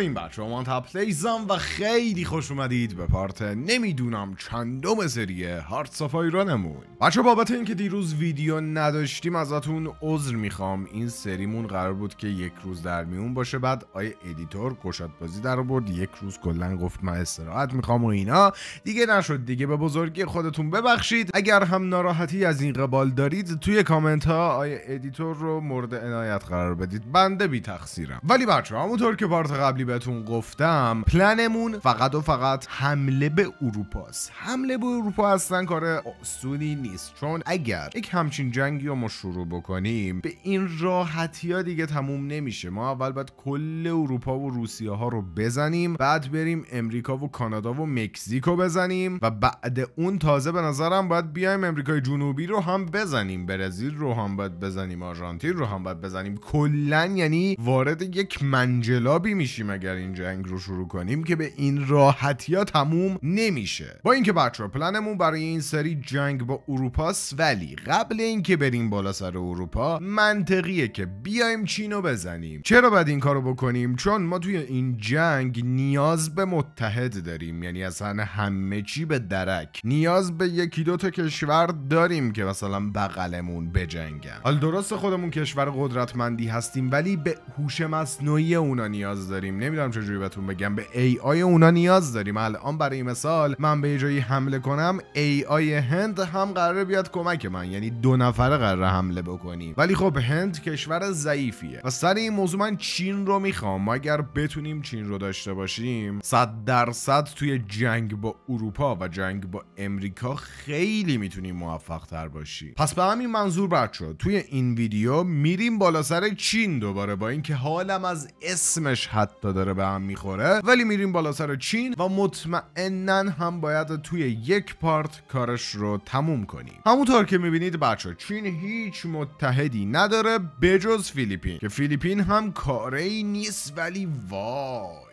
این بچه همان تپلیزم پلیزم و خیلی خوش اومدید به پارت نمیدونم چندم سری هارتس را نمون بچه بابت اینکه دیروز ویدیو نداشتیم ازتون عذر میخوام این سریمون قرار بود که یک روز در میون باشه بعد آیا ادیتور گشاد بازی در برد یک روز کلا گفت من استراحت میخوام و اینا دیگه نشد دیگه به بزرگی خودتون ببخشید اگر هم ناراحتی از این قبال دارید توی کامنت ها ادیتور رو مورد عنایت قرار بدید بنده بی تقصیرم ولی بچه همونطور که پارت قبلی بهتون گفتم پلنمون فقط و فقط حمله به اروپا است حمله به اروپا اصلا کار اصولی نیست چون اگر یک همچین جنگی رو ما شروع بکنیم به این راحتی ها دیگه تموم نمیشه ما اول باید کل اروپا و روسیه ها رو بزنیم بعد بریم امریکا و کانادا و مکزیکو بزنیم و بعد اون تازه به نظرم باید بیایم امریکای جنوبی رو هم بزنیم برزیل رو هم باید بزنیم آرژانتین رو هم باید بزنیم کلا یعنی وارد یک منجلابی میشیم اگر این جنگ رو شروع کنیم که به این راحتی ها تموم نمیشه با اینکه بچا پلنمون برای این سری جنگ با اروپاست ولی قبل اینکه بریم بالا سر اروپا منطقیه که بیایم چین بزنیم چرا باید این کارو بکنیم چون ما توی این جنگ نیاز به متحد داریم یعنی اصلا همه چی به درک نیاز به یکی دو تا کشور داریم که مثلا بغلمون بجنگن حال درست خودمون کشور قدرتمندی هستیم ولی به هوش مصنوعی اونا نیاز نیاز داریم نمیدونم چجوری بهتون بگم به ای آی اونا نیاز داریم الان برای مثال من به جایی حمله کنم ای آی هند هم قراره بیاد کمک من یعنی دو نفره قراره حمله بکنیم ولی خب هند کشور ضعیفیه و سر این موضوع من چین رو میخوام ما اگر بتونیم چین رو داشته باشیم 100 درصد توی جنگ با اروپا و جنگ با امریکا خیلی میتونیم موفق تر باشیم پس به همین منظور بر توی این ویدیو میریم بالا سر چین دوباره با اینکه حالم از اسمش حتی داره به هم میخوره ولی میریم بالا سر چین و مطمئنا هم باید توی یک پارت کارش رو تموم کنیم همونطور که میبینید بچه چین هیچ متحدی نداره بجز فیلیپین که فیلیپین هم کاره ای نیست ولی وای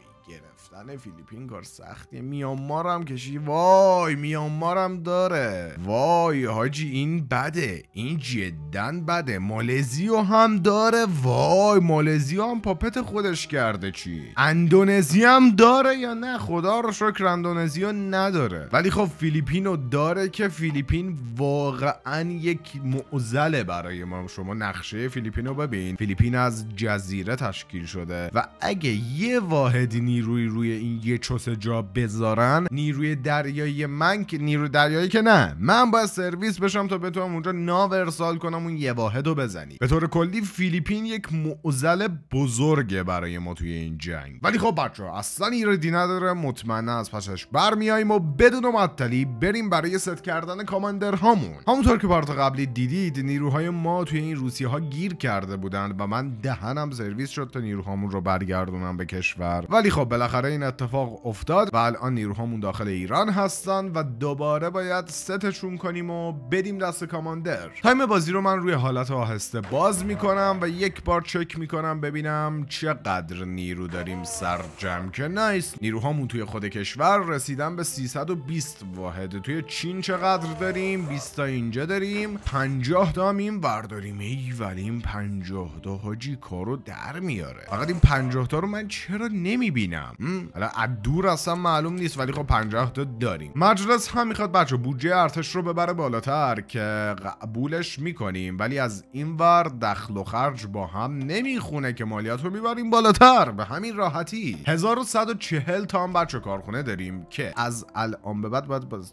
رفتن فیلیپین کار سختیه میانمار هم کشی وای میانمار هم داره وای حاجی این بده این جدا بده مالزیو هم داره وای مالزیو هم پاپت خودش کرده چی اندونزی هم داره یا نه خدا رو شکر اندونزی نداره ولی خب فیلیپینو داره که فیلیپین واقعا یک معزله برای ما شما نقشه فیلیپینو رو ببین فیلیپین از جزیره تشکیل شده و اگه یه واحد نیروی روی روی این یه چوس جا بذارن نیروی دریایی من که نیروی دریایی که نه من باید سرویس بشم تا بتونم اونجا ناو ارسال کنم اون یه واحد رو بزنی به طور کلی فیلیپین یک معضل بزرگه برای ما توی این جنگ ولی خب بچه ها اصلا ایرادی نداره مطمئنا از پسش برمیاییم و بدون معطلی بریم برای ست کردن کاماندر هامون همونطور که پارت قبلی دیدید نیروهای ما توی این روسیه ها گیر کرده بودند و من دهنم سرویس شد تا نیروهامون رو برگردونم به کشور ولی خب بالاخره این اتفاق افتاد و الان نیروهامون داخل ایران هستن و دوباره باید ستشون کنیم و بدیم دست کاماندر تایم بازی رو من روی حالت آهسته باز میکنم و یک بار چک میکنم ببینم چقدر نیرو داریم سرجم که نیست نیروهامون توی خود کشور رسیدن به 320 واحد توی چین چقدر داریم 20 تا اینجا داریم 50 تا این ور داریم ای ولی این 50 تا حاجی کارو در میاره فقط این 50 تا رو من چرا نمیبینم داریم حالا دور اصلا معلوم نیست ولی خب 50 تا داریم مجلس هم میخواد بچه بودجه ارتش رو ببره بالاتر که قبولش میکنیم ولی از این ور دخل و خرج با هم نمیخونه که مالیات رو میبریم بالاتر به همین راحتی 1140 تا هم بچه کارخونه داریم که از الان به بعد باید بس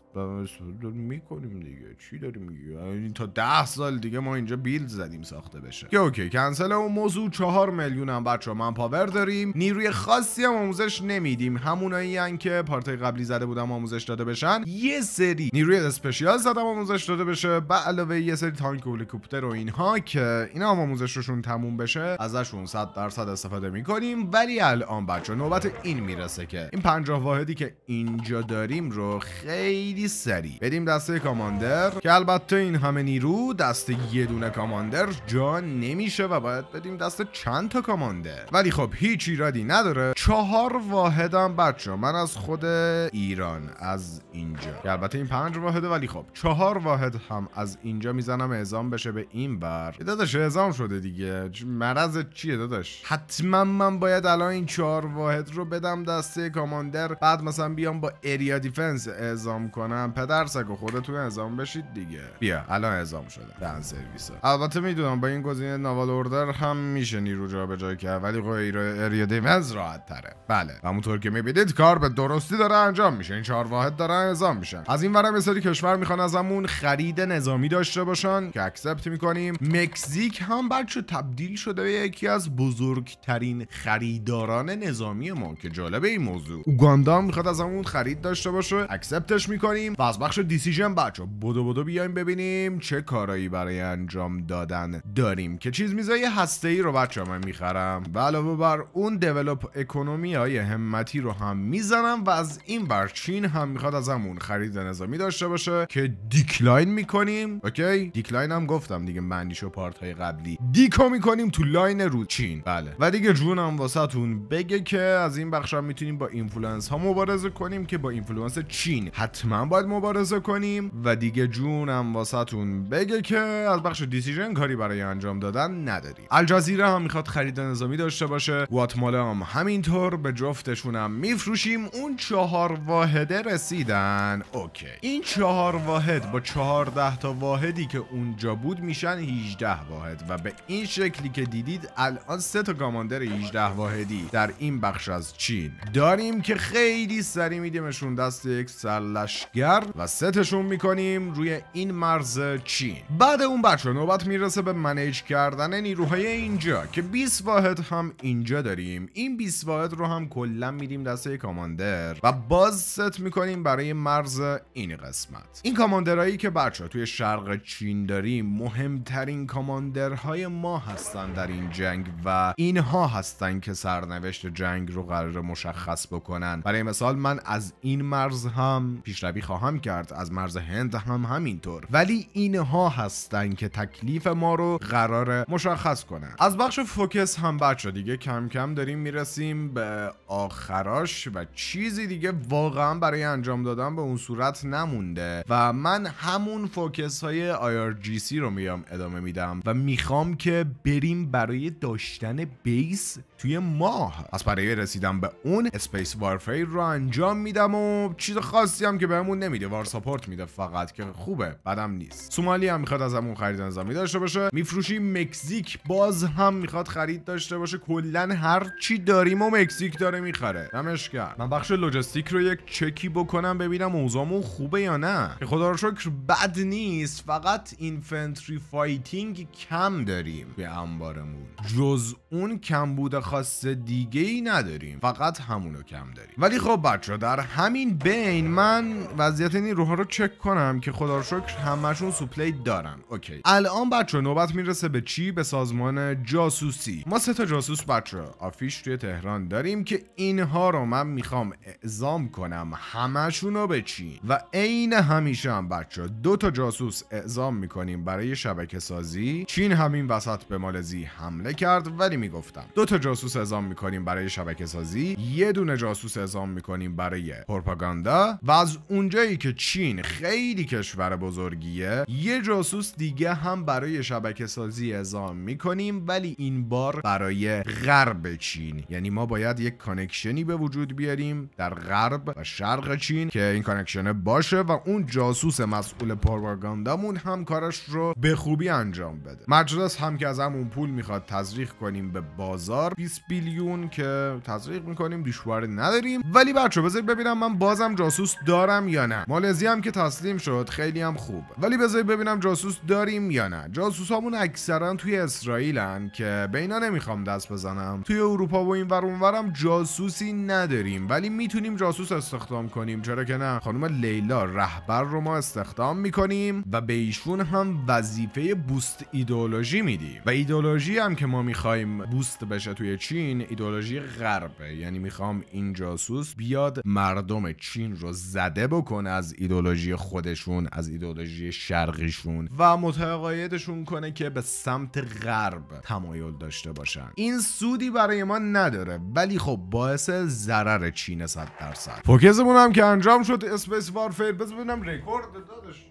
میکنیم دیگه چی داریم میگیم تا 10 سال دیگه ما اینجا بیلد زدیم ساخته بشه که اوکی کنسل اون موضوع 4 میلیون هم بچه پاور داریم نیروی خاصی هم آموزش نمی نمیدیم همونایی که پارتای قبلی زده بودم آموزش داده بشن یه سری نیروی اسپشیال زدم آموزش داده بشه به علاوه یه سری تانک و هلیکوپتر و اینها که اینا هم آموزششون تموم بشه ازشون 100 درصد استفاده میکنیم ولی الان بچه نوبت این میرسه که این 50 واحدی که اینجا داریم رو خیلی سری. بدیم دسته کاماندر که البته این همه نیرو دست یه دونه کاماندر جا نمیشه و باید بدیم دست چند تا کاماندر ولی خب هیچ ایرادی نداره چهار واحدم بچه من از خود ایران از اینجا که البته این پنج واحده ولی خب چهار واحد هم از اینجا میزنم اعزام بشه به این بر داداش اعزام شده دیگه مرض چیه داداش حتما من باید الان این چهار واحد رو بدم دسته کاماندر بعد مثلا بیام با اریا دیفنس اعزام کنم پدر سگو و خودتون اعزام بشید دیگه بیا الان اعزام شده دن سرویس البته میدونم با این گزینه ناوال اوردر هم میشه نیرو جابجا کرد ولی خب اریا دیفنس راحت تره بله همونطور که میبینید کار به درستی داره انجام میشه این چهار واحد داره انجام میشن از این ورم کشور میخوان ازمون خرید نظامی داشته باشن که اکسپت میکنیم مکزیک هم بچه تبدیل شده به یکی از بزرگترین خریداران نظامی ما که جالب این موضوع اوگاندا میخواد ازمون خرید داشته باشه اکسپتش میکنیم و از بخش دیسیژن بچه بدو بدو بیایم ببینیم چه کارایی برای انجام دادن داریم که چیز میزای هسته ای رو بچه من میخرم و علاوه بر اون دیولپ اکونومی های همتی رو هم میزنم و از این بر چین هم میخواد ازمون خرید نظامی داشته باشه که دیکلاین میکنیم اوکی دیکلاین هم گفتم دیگه معنیشو پارت های قبلی دیکو میکنیم تو لاین رو چین بله و دیگه جونم واسهتون بگه که از این بخش هم میتونیم با اینفلوئنس ها مبارزه کنیم که با اینفلوئنس چین حتما باید مبارزه کنیم و دیگه جونم واسهتون بگه که از بخش دیسیژن کاری برای انجام دادن نداریم الجزیره هم میخواد خرید نظامی داشته باشه گواتمالا هم همینطور به جفت جفتشونم میفروشیم اون چهار واحده رسیدن اوکی این چهار واحد با چهارده تا واحدی که اونجا بود میشن 18 واحد و به این شکلی که دیدید الان سه تا کاماندر 18 واحدی در این بخش از چین داریم که خیلی سری میدیمشون دست یک سرلشگر و ستشون میکنیم روی این مرز چین بعد اون بچه نوبت میرسه به منیج کردن نیروهای اینجا که 20 واحد هم اینجا داریم این 20 واحد رو هم کلا کلا میریم دسته کاماندر و باز ست میکنیم برای مرز این قسمت این کاماندرهایی که بچه توی شرق چین داریم مهمترین کاماندرهای ما هستن در این جنگ و اینها هستن که سرنوشت جنگ رو قرار مشخص بکنن برای مثال من از این مرز هم پیشروی خواهم کرد از مرز هند هم همینطور ولی اینها هستن که تکلیف ما رو قرار مشخص کنن از بخش فوکس هم بچه دیگه کم کم داریم میرسیم به خراش و چیزی دیگه واقعا برای انجام دادن به اون صورت نمونده و من همون فوکس های IRGC رو میام ادامه میدم و میخوام که بریم برای داشتن بیس توی ماه از برای رسیدم به اون اسپیس وارفیر رو انجام میدم و چیز خاصی هم که بهمون نمیده وار ساپورت میده فقط که خوبه بدم نیست سومالی هم میخواد از همون خرید نظامی داشته باشه میفروشی مکزیک باز هم میخواد خرید داشته باشه کلا هر چی داریم و مکزیک داره میخره من بخش لوجستیک رو یک چکی بکنم ببینم اوضاعمون خوبه یا نه که خدا رو شکر بد نیست فقط اینفنتری فایتینگ کم داریم به انبارمون جز اون کمبود خاص دیگه ای نداریم فقط همونو کم داریم ولی خب بچه در همین بین من وضعیت این روها رو چک کنم که خدا رو شکر همشون سوپلی دارن اوکی الان بچه نوبت میرسه به چی به سازمان جاسوسی ما سه تا جاسوس بچه آفیش توی تهران داریم که این اینها رو من میخوام اعزام کنم همشون رو به چین و عین همیشه هم بچه دو تا جاسوس اعزام میکنیم برای شبکه سازی چین همین وسط به مالزی حمله کرد ولی میگفتم دو تا جاسوس اعزام میکنیم برای شبکه سازی یه دونه جاسوس اعزام میکنیم برای پروپاگاندا و از اونجایی که چین خیلی کشور بزرگیه یه جاسوس دیگه هم برای شبکه سازی اعزام میکنیم ولی این بار برای غرب چین یعنی ما باید یک کانکشن کانکشنی به وجود بیاریم در غرب و شرق چین که این کانکشن باشه و اون جاسوس مسئول پروپاگاندامون هم کارش رو به خوبی انجام بده مجلس هم که از همون پول میخواد تزریق کنیم به بازار 20 بیلیون که تزریق میکنیم دشواری نداریم ولی بچه بذارید ببینم من بازم جاسوس دارم یا نه مالزی هم که تسلیم شد خیلی هم خوب ولی بذارید ببینم جاسوس داریم یا نه جاسوس همون اکثرا توی اسرائیلن که به اینا نمیخوام دست بزنم توی اروپا و این ورم جاسوس جاسوسی نداریم ولی میتونیم جاسوس استخدام کنیم چرا که نه خانم لیلا رهبر رو ما استخدام میکنیم و به ایشون هم وظیفه بوست ایدئولوژی میدیم و ایدئولوژی هم که ما میخوایم بوست بشه توی چین ایدولوژی غربه یعنی میخوام این جاسوس بیاد مردم چین رو زده بکنه از ایدولوژی خودشون از ایدولوژی شرقیشون و متقاعدشون کنه که به سمت غرب تمایل داشته باشن این سودی برای ما نداره ولی خب باعث باعث ضرر چین 100 درصد پوکزمون هم که انجام شد اسپیس وارفیر بذار ببینم رکورد دادش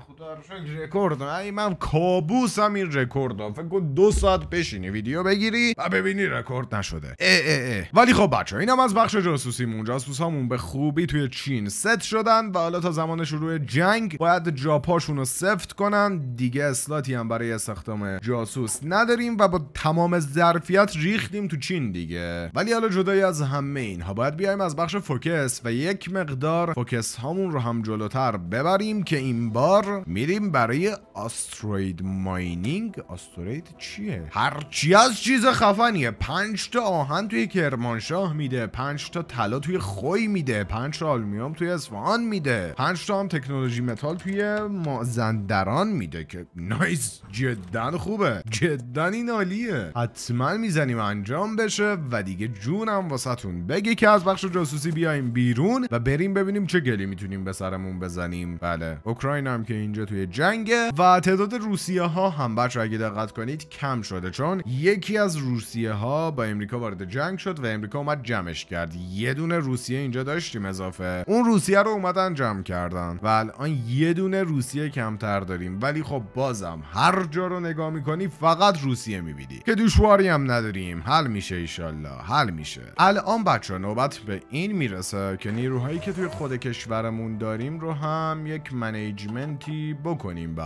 خدا شکر رکورد ای من کابوسم این رکورد ها فکر کن دو ساعت بشینی ویدیو بگیری و ببینی رکورد نشده اه اه اه. ولی خب بچه اینم از بخش جاسوسیمون همون به خوبی توی چین ست شدن و حالا تا زمان شروع جنگ باید جاپاشون رو سفت کنن دیگه اسلاتی هم برای استخدام جاسوس نداریم و با تمام ظرفیت ریختیم تو چین دیگه ولی حالا جدای از همه ها باید بیایم از بخش فوکس و یک مقدار فوکس هامون رو هم جلوتر ببریم که این بار میریم برای آستروید ماینینگ آستروید چیه هرچی از چیز خفنیه پنج تا آهن توی کرمانشاه میده پنج تا طلا توی خوی میده پنج تا آلومینیوم توی اصفهان میده پنج تا هم تکنولوژی متال توی مازندران میده که نایس جدا خوبه جدا این عالیه حتما میزنیم انجام بشه و دیگه جونم واسهتون بگی که از بخش جاسوسی بیایم بیرون و بریم ببینیم چه گلی میتونیم به سرمون بزنیم بله اوکراین هم که اینجا توی جنگه و تعداد روسیه ها هم بچه اگه دقت کنید کم شده چون یکی از روسیه ها با امریکا وارد جنگ شد و امریکا اومد جمعش کرد یه دونه روسیه اینجا داشتیم اضافه اون روسیه رو اومدن جمع کردن و الان یه دونه روسیه کمتر داریم ولی خب بازم هر جا رو نگاه میکنی فقط روسیه میبینی که دشواری هم نداریم حل میشه ایشالله حل میشه الان بچه نوبت به این میرسه که نیروهایی که توی خود کشورمون داریم رو هم یک منیجمنت بکنیم به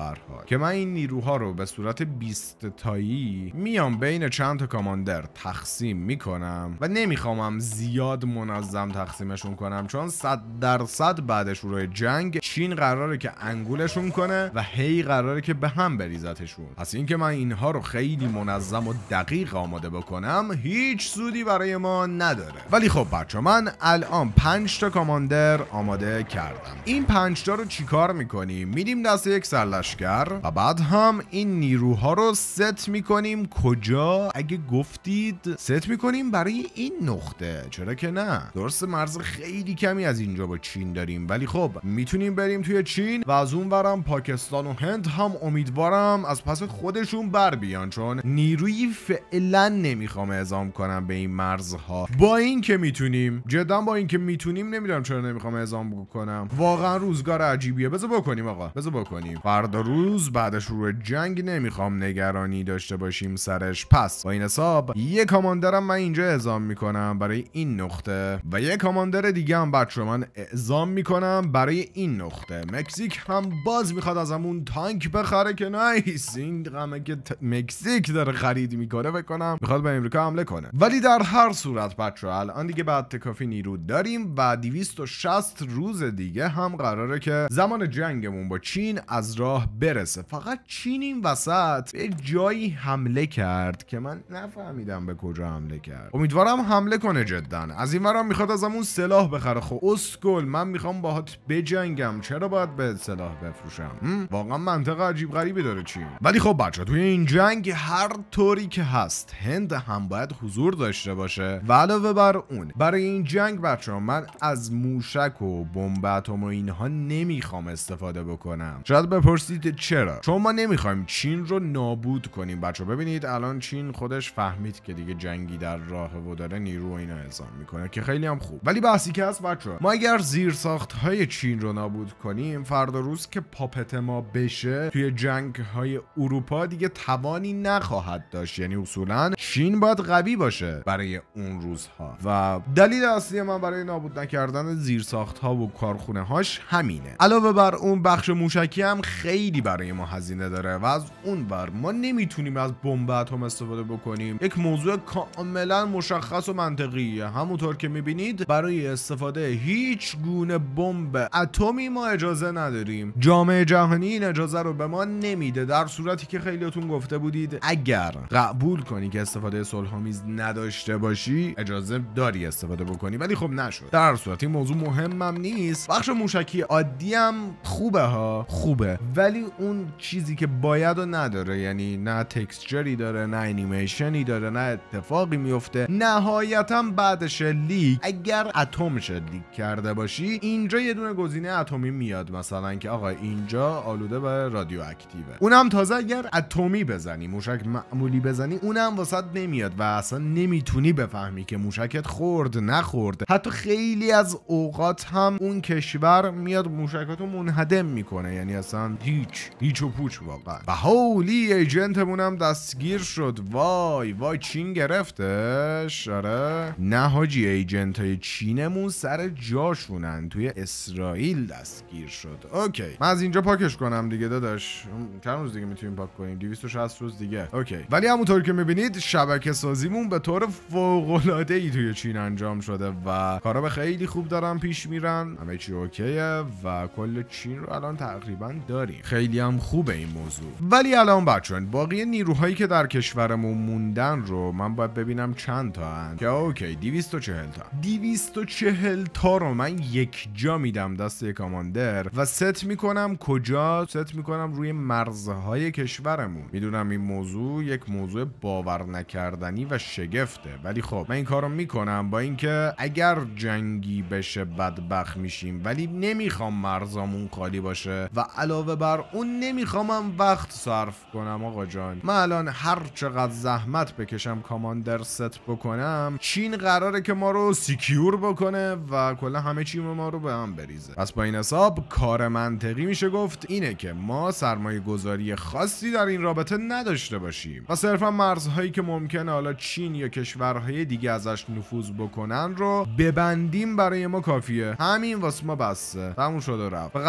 که من این نیروها رو به صورت 20 تایی میام بین چند تا کاماندر تقسیم میکنم و نمیخوامم زیاد منظم تقسیمشون کنم چون 100 درصد بعد شروع جنگ چین قراره که انگولشون کنه و هی قراره که به هم بریزتشون پس اینکه من اینها رو خیلی منظم و دقیق آماده بکنم هیچ سودی برای ما نداره ولی خب بچه من الان 5 تا کاماندر آماده کردم این 5 تا رو چیکار میکنیم میدیم دست یک سرلشکر و بعد هم این نیروها رو ست میکنیم کجا اگه گفتید ست میکنیم برای این نقطه چرا که نه درست مرز خیلی کمی از اینجا با چین داریم ولی خب میتونیم بریم توی چین و از اون برم پاکستان و هند هم امیدوارم از پس خودشون بر بیان چون نیروی فعلا نمیخوام اعزام کنم به این مرزها با اینکه میتونیم جدا با اینکه میتونیم نمیدونم چرا نمیخوام اعزام بکنم واقعا روزگار عجیبیه بذار بکنیم آقا بذار بکنیم فردا روز بعدش شروع جنگ نمیخوام نگرانی داشته باشیم سرش پس با این حساب یه کاماندرم من اینجا اعزام میکنم برای این نقطه و یه کاماندر دیگه هم بچه من اعزام میکنم برای این نقطه مکزیک هم باز میخواد از همون تانک بخره که نایس این غمه که ت... مکزیک داره خرید میکنه بکنم میخواد به امریکا حمله کنه ولی در هر صورت بچه الان دیگه بعد تکافی نیرو داریم و 260 روز دیگه هم قراره که زمان جنگمون با چین از راه برسه فقط چین این وسط به جایی حمله کرد که من نفهمیدم به کجا حمله کرد امیدوارم حمله کنه جدا از این ورم میخواد از همون سلاح بخره خب اسکل من میخوام باهات بجنگم چرا باید به سلاح بفروشم واقعا منطق عجیب غریبی داره چین ولی خب بچه توی این جنگ هر طوری که هست هند هم باید حضور داشته باشه و علاوه بر اون برای این جنگ بچه من از موشک و بمب اتم و اینها نمیخوام استفاده بکنم شاید بپرسید چرا چون ما نمیخوایم چین رو نابود کنیم بچه ببینید الان چین خودش فهمید که دیگه جنگی در راه و داره نیرو اینا اعزام میکنه که خیلی هم خوب ولی بحثی که هست بچه ما اگر زیر های چین رو نابود کنیم فردا روز که پاپت ما بشه توی جنگ های اروپا دیگه توانی نخواهد داشت یعنی اصولا چین باید قوی باشه برای اون روزها و دلیل اصلی من برای نابود نکردن زیرساخت ها و کارخونه هاش همینه علاوه بر اون بخش موشکی هم خیلی برای ما هزینه داره و از اون بر ما نمیتونیم از بمب اتم استفاده بکنیم یک موضوع کاملا مشخص و منطقیه همونطور که میبینید برای استفاده هیچ گونه بمب اتمی ما اجازه نداریم جامعه جهانی این اجازه رو به ما نمیده در صورتی که خیلیاتون گفته بودید اگر قبول کنی که استفاده صلحآمیز نداشته باشی اجازه داری استفاده بکنی ولی خب نشد در صورتی موضوع مهمم نیست بخش موشکی عادی هم خوبه ها خوبه ولی اون چیزی که باید و نداره یعنی نه تکسچری داره نه انیمیشنی داره نه اتفاقی میفته نهایتا بعدش لیک اگر اتم شلیک کرده باشی اینجا یه دونه گزینه اتمی میاد مثلا که آقا اینجا آلوده به رادیو اکتیوه اونم تازه اگر اتمی بزنی موشک معمولی بزنی اونم وسط نمیاد و اصلا نمیتونی بفهمی که موشکت خورد نخورد حتی خیلی از اوقات هم اون کشور میاد موشکاتو منهدم میکنه میکنه یعنی اصلا هیچ هیچ و پوچ واقعا و هولی ایجنتمون هم دستگیر شد وای وای چین گرفتش آره نه هاجی ایجنت های چینمون سر جاشونن توی اسرائیل دستگیر شد اوکی من از اینجا پاکش کنم دیگه داداش چند روز دیگه میتونیم پاک کنیم 260 روز دیگه اوکی ولی همونطور که میبینید شبکه سازیمون به طور فوق العاده ای توی چین انجام شده و کارا به خیلی خوب دارن پیش میرن همه چی اوکیه و کل چین رو الان تقریبا داریم خیلی هم خوبه این موضوع ولی الان بچون باقی نیروهایی که در کشورمون موندن رو من باید ببینم چند تا هن که اوکی 240 تا 240 تا رو من یک جا میدم دست یک کاماندر و ست میکنم کجا ست میکنم روی مرزهای کشورمون میدونم این موضوع یک موضوع باور نکردنی و شگفته ولی خب من این کارو میکنم با اینکه اگر جنگی بشه بدبخت میشیم ولی نمیخوام مرزامون خالی باشه و علاوه بر اون نمیخوامم وقت صرف کنم آقا جان من الان هر چقدر زحمت بکشم کاماندر ست بکنم چین قراره که ما رو سیکیور بکنه و کلا همه چیم ما رو به هم بریزه پس با این حساب کار منطقی میشه گفت اینه که ما سرمایه گذاری خاصی در این رابطه نداشته باشیم و صرفا مرزهایی که ممکنه حالا چین یا کشورهای دیگه ازش نفوذ بکنن رو ببندیم برای ما کافیه همین واسه ما بسته تموم شد و رفت به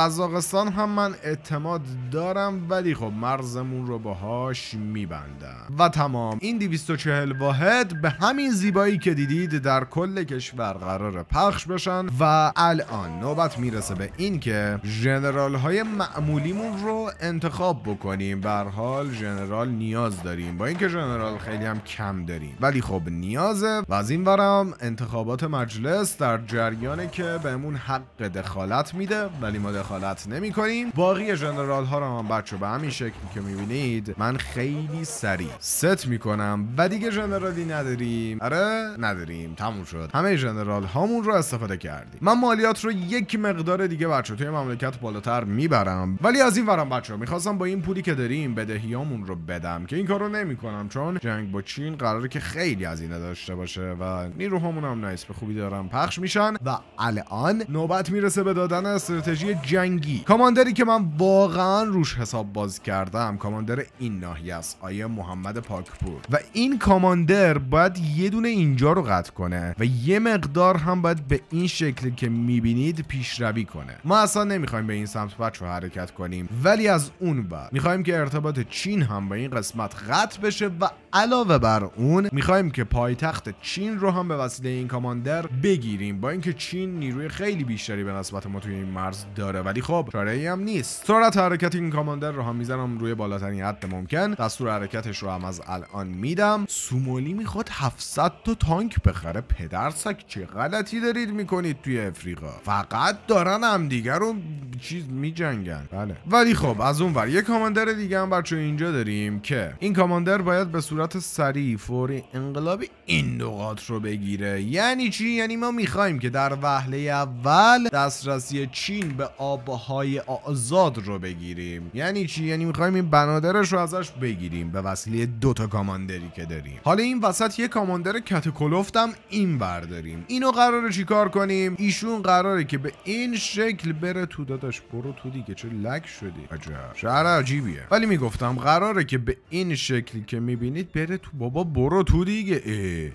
من اعتماد دارم ولی خب مرزمون رو باهاش میبندم و تمام این 240 واحد به همین زیبایی که دیدید در کل کشور قرار پخش بشن و الان نوبت میرسه به این که جنرال های معمولیمون رو انتخاب بکنیم بر حال جنرال نیاز داریم با اینکه جنرال خیلی هم کم داریم ولی خب نیازه و از این ورم انتخابات مجلس در جریانه که بهمون حق دخالت میده ولی ما دخالت کنیم باقی جنرال ها رو هم بچه به همین شکلی که میبینید من خیلی سریع ست میکنم و دیگه ژنرالی نداریم اره نداریم تموم شد همه ژنرال هامون رو استفاده کردیم من مالیات رو یک مقدار دیگه بچه توی مملکت بالاتر میبرم ولی از این ورم بچه میخواستم با این پولی که داریم بدهیامون رو بدم که این کارو نمیکنم چون جنگ با چین قراره که خیلی از این داشته باشه و نیروهامون هم به خوبی دارم پخش میشن و الان نوبت میرسه به دادن استراتژی جنگی کاماندری که من واقعا روش حساب باز کردم کاماندر این ناحیه است آیه محمد پاکپور و این کاماندر باید یه دونه اینجا رو قطع کنه و یه مقدار هم باید به این شکل که میبینید پیشروی کنه ما اصلا نمیخوایم به این سمت بچه حرکت کنیم ولی از اون بعد میخوایم که ارتباط چین هم به این قسمت قطع بشه و علاوه بر اون میخوایم که پایتخت چین رو هم به وسیله این کاماندر بگیریم با اینکه چین نیروی خیلی بیشتری به نسبت ما توی این مرز داره ولی خب چاره هم نیست سرعت حرکت این کاماندر رو هم میزنم روی بالاترین حد ممکن دستور حرکتش رو هم از الان میدم سومالی میخواد 700 تا تانک بخره پدر پدرسک چه غلطی دارید میکنید توی افریقا فقط دارن هم دیگر رو چیز میجنگن بله ولی خب از اون ور یه کاماندر دیگه هم بچه اینجا داریم که این کاماندر باید به صورت سریع فوری انقلاب این نقاط رو بگیره یعنی چی یعنی ما میخوایم که در وهله اول دسترسی چین به آبهای آزاد رو بگیریم یعنی چی یعنی میخوایم این بنادرش رو ازش بگیریم به وسیله دو تا کاماندری که داریم حالا این وسط یه کاماندر کاتکولفتم این برداریم اینو قراره چیکار کنیم ایشون قراره که به این شکل بره تو داداش برو تو دیگه چه لک شدی عجب شهر عجیبیه ولی میگفتم قراره که به این شکلی که میبینید بره تو بابا برو تو دیگه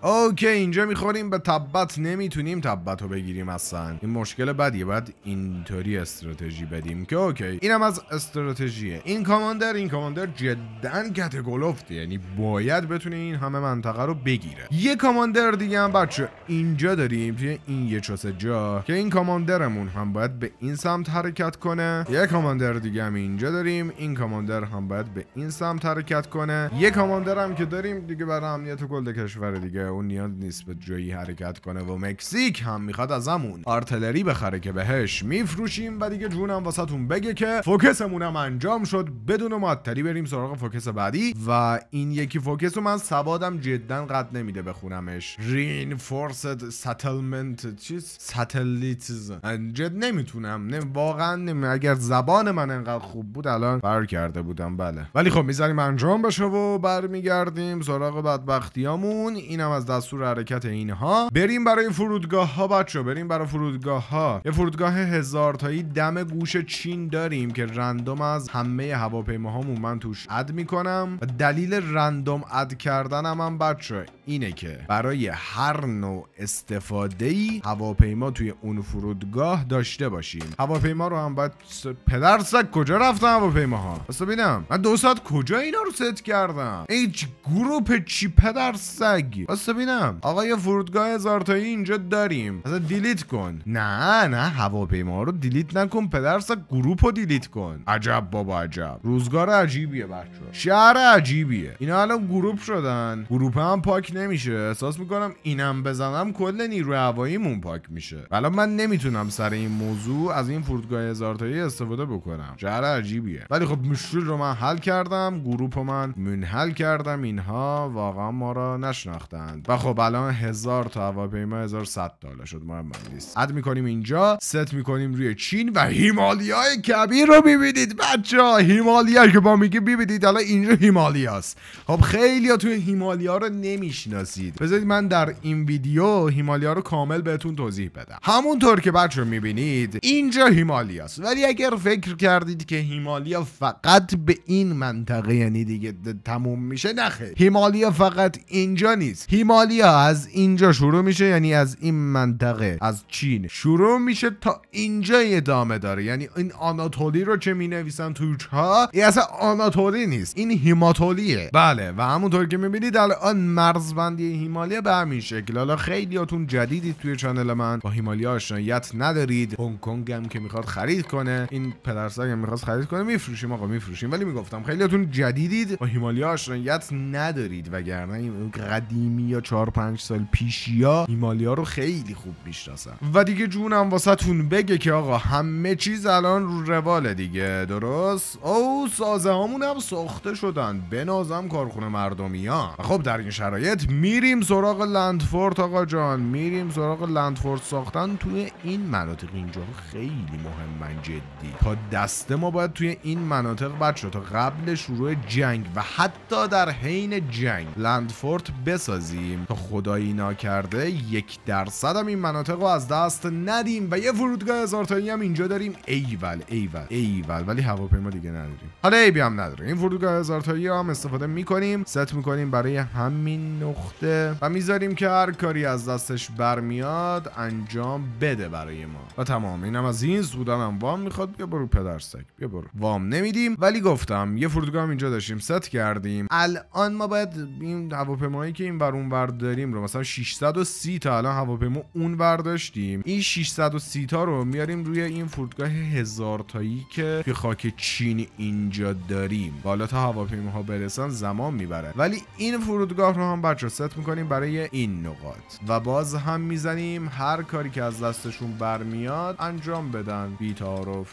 اوکی اینجا میخوریم به تبت نمیتونیم تبت رو بگیریم اصلا این مشکل بدیه بعد اینطوری استراتژی بدیم که اوکی اینم از استراتژیه این کاماندر این کاماندر جدا گلفت یعنی باید بتونه این همه منطقه رو بگیره یه کاماندر دیگه هم بچه اینجا داریم توی این یه چوسه جا که این کاماندرمون هم باید به این سمت حرکت کنه یه کاماندر دیگه هم اینجا داریم این کاماندر هم باید به این سمت حرکت کنه یه کاماندر هم که داریم دیگه برای امنیت کل کشور دیگه اون نیاز نیست به جایی حرکت کنه و مکزیک هم میخواد ازمون آرتلری بخره که بهش میفروشیم و دیگه جونم واسه بگه که فوکسمون هم انجام شد بدون معطلی بریم سراغ فوکس بعدی و این یکی فوکس رو من سوادم جدا قد نمیده بخونمش reinforced settlement چیز ساتلیتز جد نمیتونم نه واقعا نمی... اگر زبان من انقدر خوب بود الان بر کرده بودم بله ولی خب میذاریم انجام بشه و برمیگردیم سراغ بدبختیامون اینم از دستور حرکت اینها بریم برای فرودگاه ها بچه بریم برای فرودگاه ها یه فرودگاه هزار تایی دم گوش ماشین داریم که رندوم از همه هواپیماهامون من توش اد میکنم و دلیل رندوم اد کردنم هم بچه اینه که برای هر نوع استفاده ای هواپیما توی اون فرودگاه داشته باشیم هواپیما رو هم باید س... پدر سگ کجا رفتن ها؟ بس ببینم من دو ساعت کجا اینا رو ست کردم هیچ گروپ چی پدر سگ بس ببینم آقا یه فرودگاه هزار اینجا داریم اصلا دیلیت کن نه نه هواپیما رو دیلیت نکن پدر سگ گروپ رو دیلیت کن عجب بابا عجب روزگار عجیبیه بچه شهر عجیبیه اینا الان گروپ شدن گروپ هم پاک نمیشه احساس میکنم اینم بزنم کل نیرو هواییمون پاک میشه الان من نمیتونم سر این موضوع از این فرودگاه هزار استفاده بکنم شهر عجیبیه ولی خب مشکل رو من حل کردم گروپ من منحل کردم اینها واقعا ما را نشناختند و خب الان هزار تا هواپیما هزار صد شد مهم اد میکنیم اینجا ست میکنیم روی چین و هیمالیا های کبیر رو میبینید بچه ها هیمالیا که با میگه میبینید حالا اینجا هیمالیاست خب خیلی ها توی هیمالیا رو نمیشناسید بذارید من در این ویدیو هیمالیا رو کامل بهتون توضیح بدم همونطور که بچه رو میبینید اینجا است ولی اگر فکر کردید که هیمالیا فقط به این منطقه یعنی دیگه تموم میشه نه. هیمالیا فقط اینجا نیست هیمالیا از اینجا شروع میشه یعنی از این منطقه از چین شروع میشه تا اینجا ادامه داره یعنی آناتولی رو چه می نویسن تو ها این اصلا آناتولی نیست این هیماتولیه بله و همونطور که میبینید الان مرزبندی هیمالیا به همین شکل حالا خیلیاتون جدیدید توی چنل من با هیمالیا آشناییت ندارید هنگ کنگ هم که میخواد خرید کنه این پدرسگ هم میخواد خرید کنه میفروشیم آقا میفروشیم ولی میگفتم خیلیاتون جدیدید با هیمالیا آشنایت ندارید وگرنه این قدیمی یا 4 5 سال پیشیا هیمالیا رو خیلی خوب میشناسن و دیگه جونم واسهتون بگه که آقا همه چیز الان رو روال دیگه درست او سازه هامون هم ساخته شدن بنازم کارخونه مردمی ها خب در این شرایط میریم سراغ لندفورت آقا جان میریم سراغ لندفورت ساختن توی این مناطق اینجا خیلی مهم من جدی تا دست ما باید توی این مناطق بچه تا قبل شروع جنگ و حتی در حین جنگ لندفورت بسازیم تا خدایی کرده یک درصد هم این مناطق رو از دست ندیم و یه فرودگاه هزارتایی هم اینجا داریم ایول بله، ایول ایول ولی هواپیما دیگه نداریم حالا ای هم نداره این فرودگاه تایی هم استفاده میکنیم ست میکنیم برای همین نقطه و میذاریم که هر کاری از دستش برمیاد انجام بده برای ما و تمام اینم از این سودان هم وام میخواد بیا برو پدر سگ بیا برو وام نمیدیم ولی گفتم یه فرودگاه هم اینجا داشتیم ست کردیم الان ما باید این هواپیمایی که این ور داریم رو مثلا 630 تا الان هواپیما اون داشتیم این 630 تا رو میاریم روی این فرودگاه زارتایی که توی خاک چین اینجا داریم بالا تا هواپیماها برسن زمان میبره ولی این فرودگاه رو هم ست میکنیم برای این نقاط و باز هم میزنیم هر کاری که از دستشون برمیاد انجام بدن بی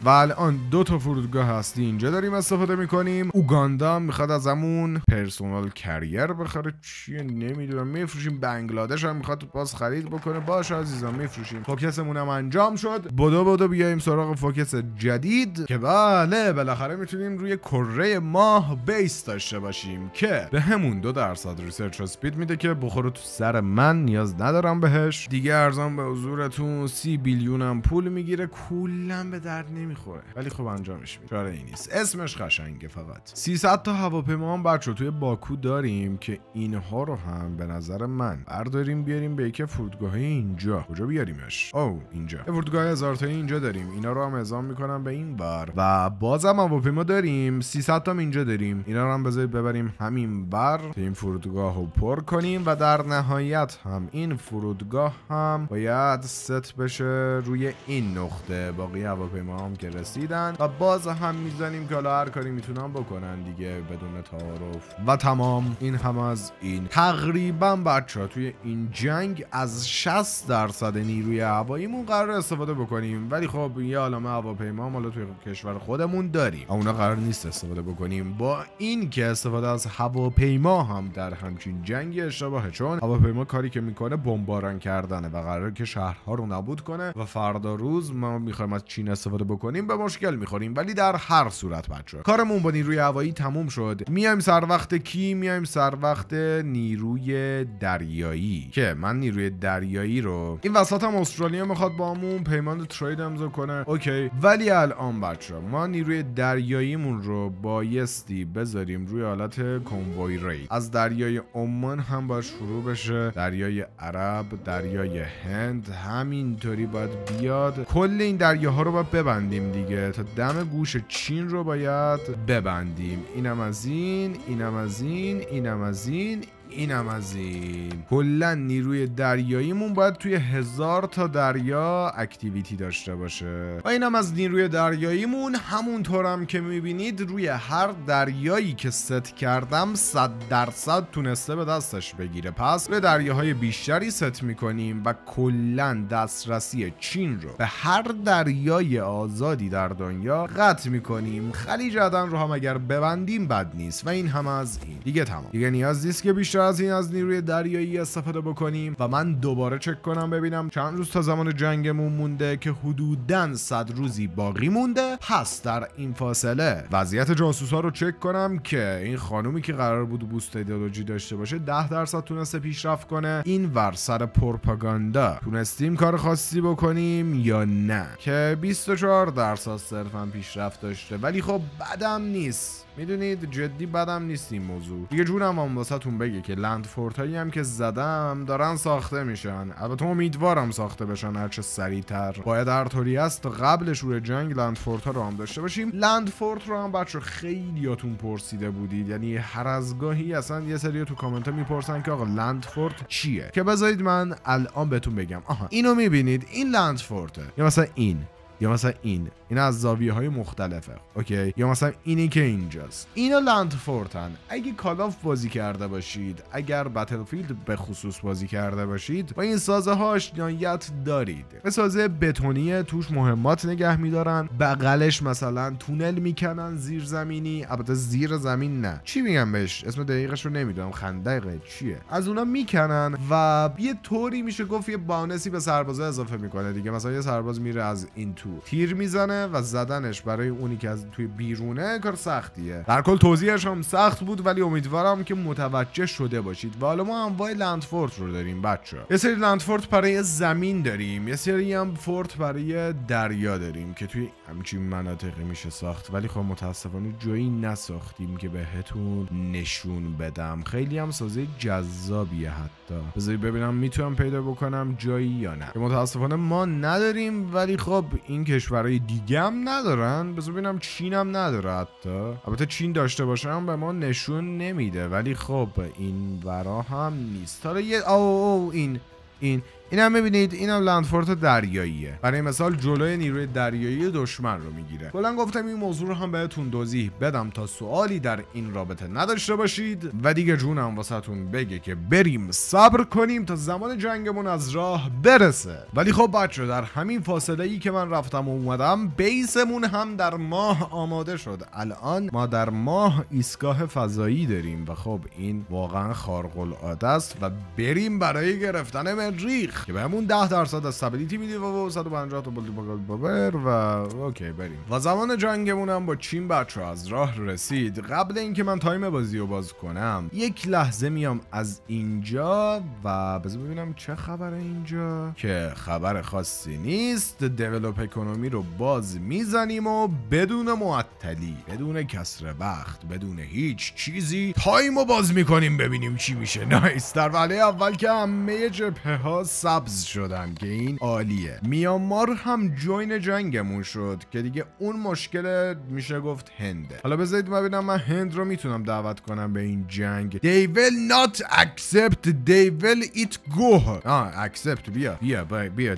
و الان دو تا فرودگاه هستی اینجا داریم استفاده میکنیم اوگاندا میخواد همون پرسونال کریر بخره چیه نمیدونم میفروشیم بنگلادش هم میخواد باز خرید بکنه باشه عزیزم میفروشیم فوکسمون هم انجام شد بدو بدو بیایم سراغ فوکس جدید که بله بالاخره میتونیم روی کره ماه بیس داشته باشیم که به همون دو درصد ریسرچ سپید میده که بخور تو سر من نیاز ندارم بهش دیگه ارزان به حضورتون سی هم پول میگیره کلا به درد نمیخوره ولی خب انجامش میده چاره این نیست اسمش قشنگه فقط 300 تا هواپیما هم بچه توی باکو داریم که اینها رو هم به نظر من برداریم بیاریم به یک فرودگاه اینجا کجا بیاریمش او اینجا فرودگاه هزار اینجا داریم اینا رو هم اعزام میکنم به این بر و بازم هواپیما داریم 300 تام اینجا داریم اینا رو هم بذارید ببریم همین بر این فرودگاه رو پر کنیم و در نهایت هم این فرودگاه هم باید ست بشه روی این نقطه باقی هواپیما هم که رسیدن و باز هم میزنیم که حالا هر کاری میتونم بکنن دیگه بدون تعارف و تمام این هم از این تقریبا بچه توی این جنگ از 60 درصد نیروی هواییمون قرار استفاده بکنیم ولی خب یه عالمه ما حالا توی کشور خودمون داریم اونا قرار نیست استفاده بکنیم با این که استفاده از هواپیما هم در همچین جنگ اشتباهه چون هواپیما کاری که میکنه بمباران کردنه و قرار که شهرها رو نابود کنه و فردا روز ما میخوایم از چین استفاده بکنیم به مشکل میخوریم ولی در هر صورت بچه کارمون با نیروی هوایی تموم شد میایم سر وقت کی میایم سر وقت نیروی دریایی که من نیروی دریایی رو این وسط هم استرالیا میخواد همون پیمان ترید امضا کنه اوکی ولی ولی الان بچه ما نیروی دریاییمون رو بایستی بذاریم روی حالت کنوای رید از دریای عمان هم باید شروع بشه دریای عرب دریای هند همینطوری باید بیاد کل این دریاها رو باید ببندیم دیگه تا دم گوش چین رو باید ببندیم اینم از این اینم از این اینم از این اینم از این کلا نیروی دریاییمون باید توی هزار تا دریا اکتیویتی داشته باشه و اینم از نیروی دریاییمون همونطور هم که میبینید روی هر دریایی که ست کردم صد درصد تونسته به دستش بگیره پس به دریاهای بیشتری ست میکنیم و کلا دسترسی چین رو به هر دریای آزادی در دنیا قطع میکنیم خلیج عدن رو هم اگر ببندیم بد نیست و این هم از این دیگه تمام دیگه نیاز نیست که بیشتر از این از نیروی دریایی استفاده بکنیم و من دوباره چک کنم ببینم چند روز تا زمان جنگمون مونده که حدودا 100 روزی باقی مونده پس در این فاصله وضعیت جاسوس ها رو چک کنم که این خانومی که قرار بود بوست ایدئولوژی داشته باشه 10 درصد تونسته پیشرفت کنه این ورسر پروپاگاندا تونستیم کار خاصی بکنیم یا نه که 24 درصد صرفا پیشرفت داشته ولی خب بدم نیست میدونید جدی بدم نیست این موضوع دیگه جونم هم واسهتون بگه که لندفورت هایی هم که زدم دارن ساخته میشن البته امیدوارم ساخته بشن هرچه سریعتر باید هر طوری است قبل شروع جنگ لندفورت ها رو هم داشته باشیم لندفورت رو هم بچه خیلیاتون پرسیده بودید یعنی هر از گاهی اصلا یه سری تو کامنت ها میپرسن که آقا لندفورت چیه که بذارید من الان بهتون بگم آها اینو میبینید این لندفورته یا مثلا این یا مثلا این اینا از زاویه های مختلفه اوکی یا مثلا اینی که اینجاست اینا فورتن اگه کالاف بازی کرده باشید اگر بتلفیلد به خصوص بازی کرده باشید با این سازه هاش آشنایت دارید به سازه بتونی توش مهمات نگه میدارن بغلش مثلا تونل میکنن زیر زمینی البته زیر زمین نه چی میگم بهش اسم دقیقش رو نمیدونم خندق چیه از اونا میکنن و یه طوری میشه گفت یه بانسی به سربازا اضافه میکنه دیگه مثلا یه سرباز میره از این تو تیر میزنه و زدنش برای اونی که از توی بیرونه کار سختیه در کل توضیحش هم سخت بود ولی امیدوارم که متوجه شده باشید و حالا ما وای لندفورت رو داریم بچه یه سری لندفورت برای زمین داریم یه سری هم فورت برای دریا داریم که توی همچین مناطقی میشه ساخت ولی خب متاسفانه جایی نساختیم که بهتون نشون بدم خیلی هم سازه جذابیه حتی بذاری ببینم میتونم پیدا بکنم جایی یا نه متاسفانه ما نداریم ولی خب این کشورهای دیگه دیگه هم ندارن بذار ببینم چین هم نداره حتی البته چین داشته باشه هم به ما نشون نمیده ولی خب این ورا هم نیست حالا یه او, او این این این هم ببینید این هم لندفورت دریاییه برای مثال جلوی نیروی دریایی دشمن رو میگیره کلا گفتم این موضوع رو هم بهتون توضیح بدم تا سوالی در این رابطه نداشته باشید و دیگه جونم واسهتون بگه که بریم صبر کنیم تا زمان جنگمون از راه برسه ولی خب بچه در همین فاصله ای که من رفتم و اومدم بیسمون هم در ماه آماده شد الان ما در ماه ایستگاه فضایی داریم و خب این واقعا خارق العاده است و بریم برای گرفتن مریخ که بهمون 10 درصد از استابیلیتی میده و 150 تا بولد بابر و اوکی بریم و زمان جنگمون هم با چین بچه از راه رسید قبل اینکه من تایم بازی رو باز کنم یک لحظه میام از اینجا و بذار ببینم چه خبر اینجا که خبر خاصی نیست دیولپ اکونومی رو باز میزنیم و بدون معطلی بدون کسر وقت بدون هیچ چیزی تایم رو باز میکنیم ببینیم چی میشه نایس در وله اول که همه جبهه سبز شدن که این عالیه میانمار هم جوین جنگمون شد که دیگه اون مشکل میشه گفت هنده حالا بذارید ببینم من هند رو میتونم دعوت کنم به این جنگ they will not accept they will eat go آه accept بیا بیا بیا, بیا.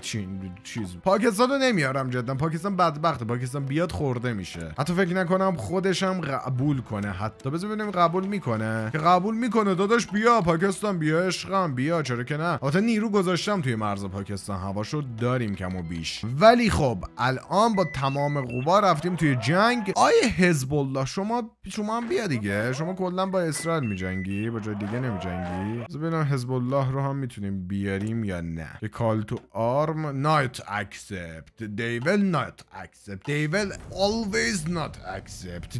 چیز پاکستان رو نمیارم جدا پاکستان بدبخته پاکستان بیاد خورده میشه حتی فکر نکنم خودشم قبول کنه حتی بذار ببینیم قبول میکنه که قبول میکنه داداش بیا پاکستان بیا عشقم بیا چرا که نه حتی نیرو گذاشتم توی مرز پاکستان هواشو داریم کم و بیش ولی خب الان با تمام قوا رفتیم توی جنگ آیه حزب الله شما شما هم بیا دیگه شما کلا با اسرائیل میجنگی با جای دیگه نمیجنگی ببینم حزب الله رو هم میتونیم بیاریم یا نه یه کال تو آرم نایت اکسپت. دیول will نات accept دی نات اکسپت.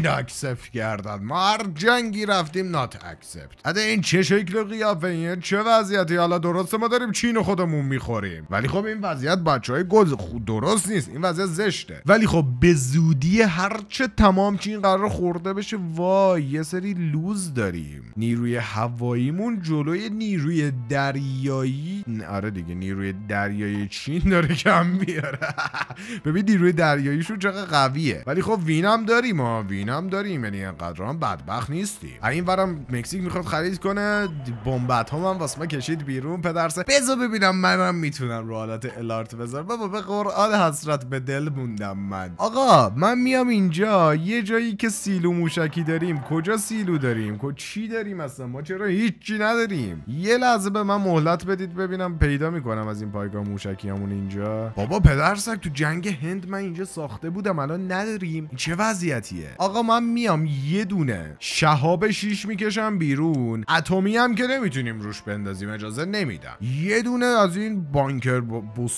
not accept دی کردند؟ کین کردن ما هر جنگی رفتیم نات اکسپت. حتی این چه شکل قیافه چه وضعیتی حالا درست ما داریم چین خودمون میخوریم ولی خب این وضعیت بچه های گل درست نیست این وضعیت زشته ولی خب به زودی هرچه تمام چین قرار خورده بشه وای یه سری لوز داریم نیروی هواییمون جلوی نیروی دریایی آره دیگه نیروی دریایی چین داره کم بیاره ببین نیروی دریاییشون چقدر قویه ولی خب وینم داریم ما وینم داریم یعنی انقدر هم بدبخت نیستیم این ورم مکزیک میخواد خرید کنه بمبت ها هم واسه کشید بیرون پدر سه ببینم منم میتونم رو حالت الارت بذار بابا به قرآن حسرت به دل موندم من آقا من میام اینجا یه جایی که سیلو موشکی داریم کجا سیلو داریم کو چی داریم اصلا ما چرا هیچی نداریم یه لحظه به من مهلت بدید ببینم پیدا میکنم از این پایگاه موشکیامون اینجا بابا پدر تو جنگ هند من اینجا ساخته بودم الان نداریم چه وضعیتیه آقا من میام یه دونه شهاب شیش میکشم بیرون اتمی هم که نمیتونیم روش بندازیم اجازه نمیدن یه دونه از این بانکر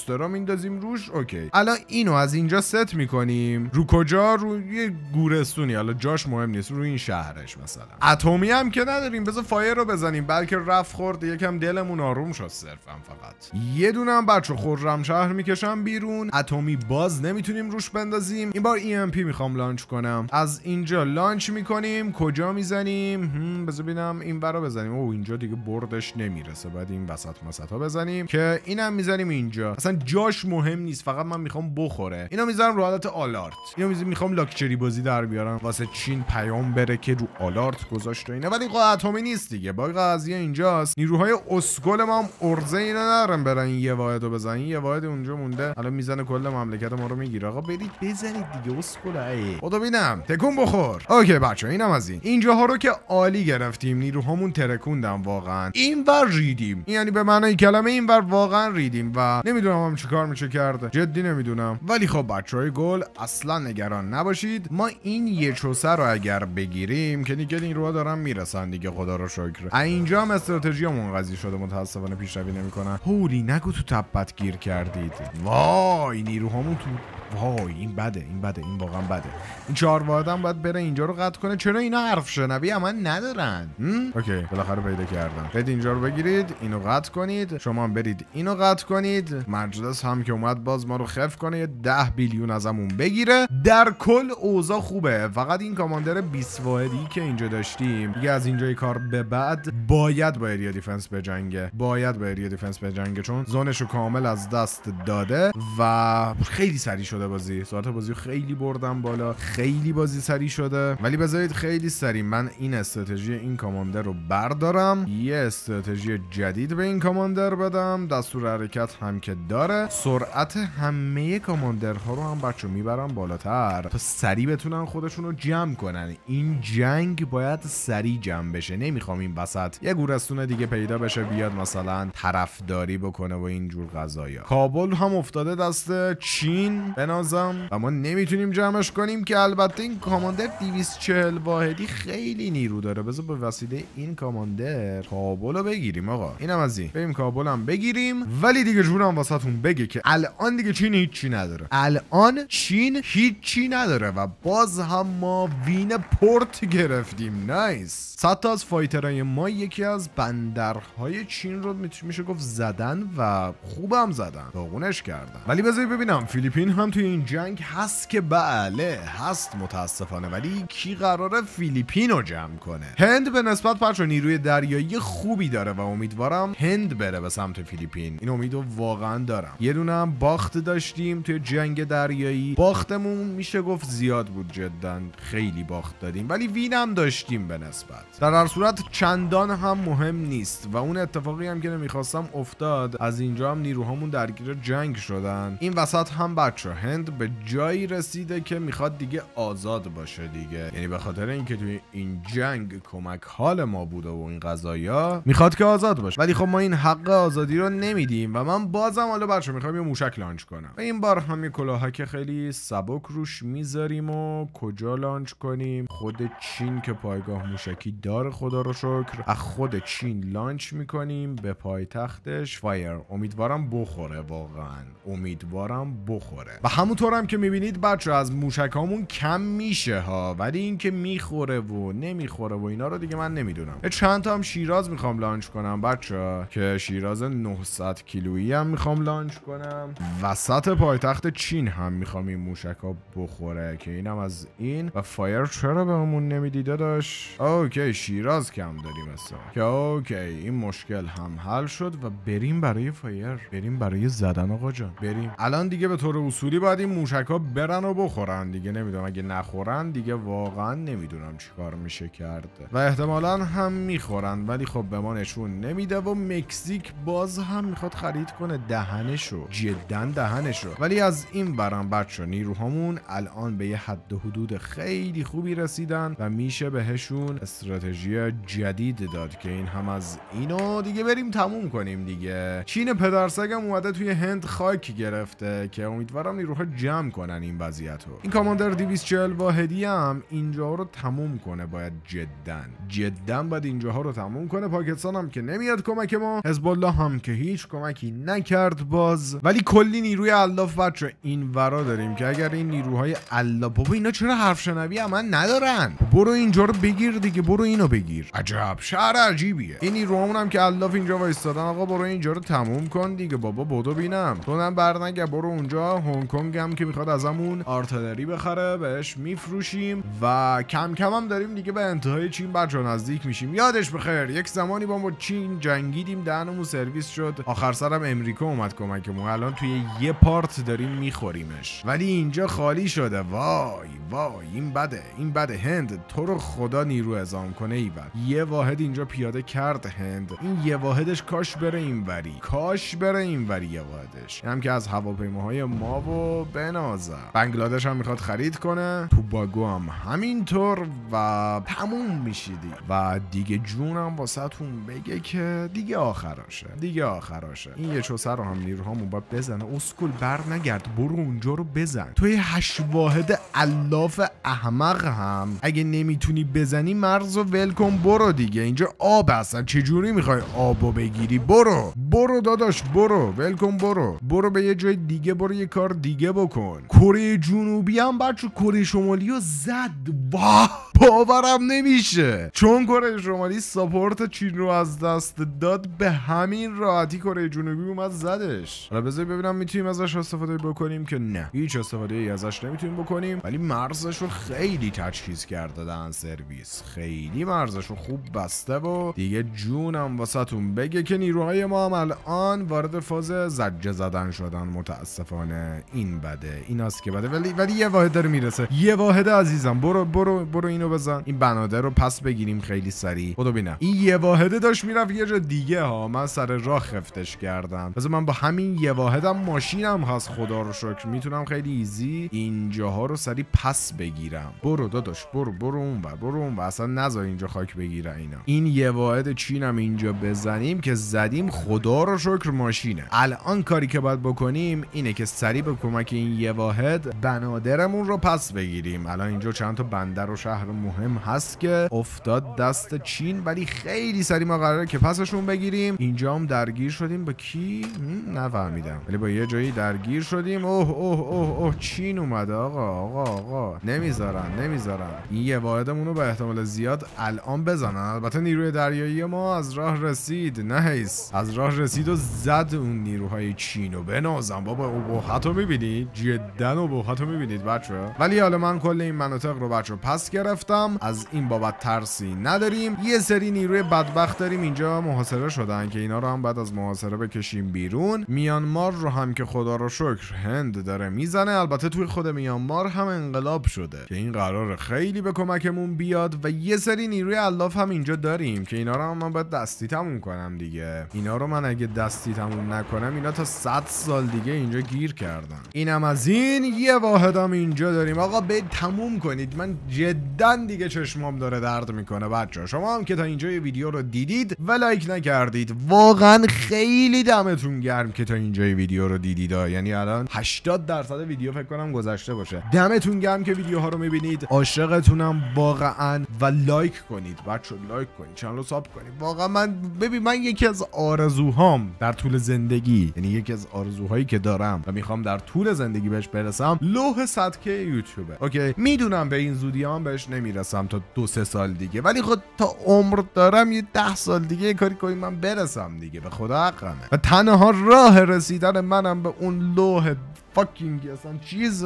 رو میندازیم روش اوکی الان اینو از اینجا ست میکنیم رو کجا رو یه گورستونی حالا جاش مهم نیست رو این شهرش مثلا اتمی هم که نداریم بذار فایر رو بزنیم بلکه رفت خورد یکم دلمون آروم شد صرفا فقط یه دونه هم بچه خرم شهر میکشم بیرون اتمی باز نمیتونیم روش بندازیم این بار EMP میخوام لانچ کنم از اینجا لانچ میکنیم کجا میزنیم بذار ببینم این برا بزنیم او اینجا دیگه بردش نمیرسه خلاصه بعد این وسط بزنیم که اینم میزنیم اینجا اصلا جاش مهم نیست فقط من میخوام بخوره اینو میذارم رو حالت آلارت اینو میخوام لاکچری بازی در بیارم واسه چین پیام بره که رو آلارت گذاشت و اینا ولی اتمی نیست دیگه باقی قضیه اینجاست نیروهای اسکل ما هم ارزه اینا نرم برن یه واحدو بزنن یه واحد اونجا مونده حالا میزنه کل مملکت ما رو میگیره آقا برید بزنید دیگه اسگل ای خدا ببینم تکون بخور اوکی بچه اینم از این اینجاها رو که عالی گرفتیم نیروهامون ترکوندن واقعا این ور ریدیم یعنی به معنای کلمه این بر واقعا ریدیم و نمیدونم هم چیکار میشه کرده جدی نمیدونم ولی خب های گل اصلا نگران نباشید ما این یه چوسه رو اگر بگیریم که دیگه این رو دارن میرسن دیگه خدا رو شکر اینجا هم استراتژیمون قضیه شده متاسفانه پیشروی نمیکنن هولی نگو تو تبت گیر کردید وای همون تو وای این بده این بده این واقعا بده این چهار باید بره اینجا رو قطع کنه چرا اینا حرف شنوی من ندارن اوکی بالاخره پیدا کردم بد اینجا رو بگیرید کنید اینو قطع کنید شما برید اینو قطع کنید مجلس هم که اومد باز ما رو خف کنه 10 بیلیون ازمون بگیره در کل اوضاع خوبه فقط این کاماندر 20 واحدی که اینجا داشتیم دیگه از اینجای کار به بعد باید با ایریا دیفنس بجنگه باید با ایریا دیفنس بجنگه چون زونش رو کامل از دست داده و خیلی سری شده بازی ساعت بازی خیلی بردم بالا خیلی بازی سری شده ولی بذارید خیلی سری من این استراتژی این کاماندر رو بردارم یه استراتژی جدید به این کاماندر بدم دستور حرکت هم که داره سرعت همه کاماندرها رو هم بچه میبرم بالاتر تا سریع بتونن خودشون رو جمع کنن این جنگ باید سریع جمع بشه نمیخوام این وسط یه گورستون دیگه پیدا بشه بیاد مثلا طرفداری بکنه و اینجور غذایا کابل هم افتاده دست چین بنازم و ما نمیتونیم جمعش کنیم که البته این کاماندر 240 واحدی خیلی نیرو داره بذار به وسیله این کاماندر کابل رو بگیریم آقا اینم از این بریم کابلم بگیریم ولی دیگه جونم واسهتون بگه که الان دیگه چین هیچی نداره الان چین هیچی نداره و باز هم ما وین پورت گرفتیم نایس صد از فایترهای ما یکی از بندرهای چین رو میشه گفت زدن و خوبم زدن داغونش کردن ولی بذاری ببینم فیلیپین هم توی این جنگ هست که بله هست متاسفانه ولی کی قراره فیلیپین رو جمع کنه هند به نسبت پرچو نیروی دریایی خوبی داره و امیدوارم هند بره به سمت فیلیپین این امیدو واقعا دارم یه دونم باخت داشتیم توی جنگ دریایی باختمون میشه گفت زیاد بود جدا خیلی باخت دادیم ولی وینم داشتیم به نسبت در هر صورت چندان هم مهم نیست و اون اتفاقی هم که نمیخواستم افتاد از اینجا هم نیروهامون درگیر جنگ شدن این وسط هم بچه هند به جایی رسیده که میخواد دیگه آزاد باشه دیگه یعنی به خاطر اینکه توی این جنگ کمک حال ما بوده و این قضایا میخواد که آزاد آزاد ولی خب ما این حق آزادی رو نمیدیم و من بازم حالا بچه میخوام یه موشک لانچ کنم و این بار هم یه که خیلی سبک روش میذاریم و کجا لانچ کنیم خود چین که پایگاه موشکی داره خدا رو شکر از خود چین لانچ میکنیم به پایتختش فایر امیدوارم بخوره واقعا امیدوارم بخوره و همونطور هم که میبینید بچه از موشکامون کم میشه ها ولی اینکه میخوره و نمیخوره و اینا رو دیگه من نمیدونم چند تا هم شیراز میخوام لانچ کنم بچه ها که شیراز 900 کیلویی هم میخوام لانچ کنم وسط پایتخت چین هم میخوام این موشک ها بخوره که اینم از این و فایر چرا بهمون نمیدیده داشت اوکی شیراز کم داریم مثلا که اوکی این مشکل هم حل شد و بریم برای فایر بریم برای زدن آقا جان بریم الان دیگه به طور اصولی باید این موشک ها برن و بخورن دیگه نمیدونم اگه نخورن دیگه واقعا نمیدونم چیکار میشه کرد و احتمالا هم میخورن ولی خب به ما نشون نمیده و مکزیک باز هم میخواد خرید کنه دهنشو جدا دهنشو ولی از این برم بچه نیروهامون الان به یه حد و حدود خیلی خوبی رسیدن و میشه بهشون استراتژی جدید داد که این هم از اینو دیگه بریم تموم کنیم دیگه چین پدرسگم اومده توی هند خاک گرفته که امیدوارم نیروها جمع کنن این وضعیت رو این کاماندر 240 واحدی هم اینجا رو تموم کنه باید جدا جدا باید اینجاها رو تموم کنه پاکستان هم که نمی نمیاد کمک ما حزب الله هم که هیچ کمکی نکرد باز ولی کلی نیروی الاف بچه این ورا داریم که اگر این نیروهای الا بابا اینا چرا حرف شنوی من ندارن برو اینجا رو بگیر دیگه برو اینو بگیر عجب شهر عجیبیه این نیروهامون هم که الاف اینجا وایستادن آقا برو اینجا رو تموم کن دیگه بابا بدو بینم تو هم برنگه برو اونجا هنگ کنگ هم که میخواد ازمون آرتلری بخره بهش میفروشیم و کم کم داریم دیگه به انتهای چین بچا نزدیک میشیم یادش بخیر یک زمانی با ما چین جنگیدیم دهنمون سرویس شد آخر سرم امریکا اومد کمکمون الان توی یه پارت داریم میخوریمش ولی اینجا خالی شده وای وای این بده این بده هند تو رو خدا نیرو ازام کنه ای بر. یه واحد اینجا پیاده کرد هند این یه واحدش کاش بره وری کاش بره اینوری یه واحدش هم که از هواپیماهای ما و بنازه بنگلادش هم میخواد خرید کنه تو باگو هم همینطور و تموم میشیدی و دیگه جونم تون بگه که که دیگه آخراشه دیگه آخراشه این یه چوسه رو هم نیروهامون باید بزنه اسکول بر نگرد برو اونجا رو بزن توی هش واحد الاف احمق هم اگه نمیتونی بزنی مرز و ولکن برو دیگه اینجا آب هستن چجوری میخوای آبو بگیری برو برو داداش برو ولکن برو برو به یه جای دیگه برو یه کار دیگه بکن کره جنوبی هم بچه کره شمالی رو زد واه باورم نمیشه چون کره شمالی ساپورت چین رو از دست داد به همین راحتی کره جنوبی اومد زدش حالا بذار ببینم میتونیم ازش استفاده بکنیم که نه هیچ استفاده ای ازش نمیتونیم بکنیم ولی مرزش رو خیلی تجهیز کرده دهن سرویس خیلی مرزش رو خوب بسته و دیگه جونم واسهتون بگه که نیروهای ما هم الان وارد فاز زجه زدن شدن متاسفانه این بده این که بده ولی ولی یه واحد داره میرسه یه واحد عزیزم برو برو برو اینو بزن این بنادر رو پس بگیریم خیلی سریع خدا ببینم این یه واحده داشت میرفت یه جا دیگه ها من سر راه خفتش کردم پس من با همین یه واحدم ماشینم هست خدا رو شکر میتونم خیلی ایزی اینجاها رو سریع پس بگیرم برو داداش برو برو و برو و اصلا نذار اینجا خاک بگیره اینا این یه واحد چینم اینجا بزنیم که زدیم خدا رو شکر ماشینه الان کاری که باید بکنیم اینه که سری به کمک این یه واحد بنادرمون رو پس بگیریم الان اینجا چند تا بندر و شهر مهم هست که افتاد دست چین ولی خیلی سری ما قراره که پسشون بگیریم اینجا هم درگیر شدیم با کی نفهمیدم ولی با یه جایی درگیر شدیم اوه اوه اوه اوه چین اومده آقا آقا آقا نمیذارن نمیذارن این یه واحدمون رو به احتمال زیاد الان بزنن البته نیروی دریایی ما از راه رسید نه از راه رسید و زد اون نیروهای چین و بنازم بابا ابهت رو میبینید جدا ابهت میبینید بچه ولی حالا من کل این مناطق رو بچه پس گرفتم از این بابت ترسی نداریم یه سری نیروی بدبخت داریم اینجا محاصره شدن که اینا رو هم بعد از محاصره بکشیم بیرون میانمار رو هم که خدا رو شکر هند داره میزنه البته توی خود میانمار هم انقلاب شده که این قرار خیلی به کمکمون بیاد و یه سری نیروی الاف هم اینجا داریم که اینا رو هم من باید دستی تموم کنم دیگه اینا رو من اگه دستی تموم نکنم اینا تا 100 سال دیگه اینجا گیر کردن اینم از این یه واحدام اینجا داریم آقا به تموم کنید من جدا من دیگه چشمام داره درد میکنه بچه شما هم که تا اینجا ویدیو رو دیدید و لایک نکردید واقعا خیلی دمتون گرم که تا اینجا ویدیو رو دیدید یعنی الان 80 درصد ویدیو فکر کنم گذشته باشه دمتون گرم که ویدیوها رو میبینید عاشقتونم واقعا و لایک کنید بچه لایک کنید چنل رو ساب کنید واقعا من ببین من یکی از آرزوهام در طول زندگی یعنی یکی از آرزوهایی که دارم و میخوام در طول زندگی بهش برسم لوح صدکه یوتیوبه اوکی میدونم به این زودی هم بهش نمی نمیرسم تا دو سه سال دیگه ولی خود خب تا عمر دارم یه ده سال دیگه یه کاری کنیم من برسم دیگه به خدا حقمه و تنها راه رسیدن منم به اون لوح فاکینگ اصلا چیز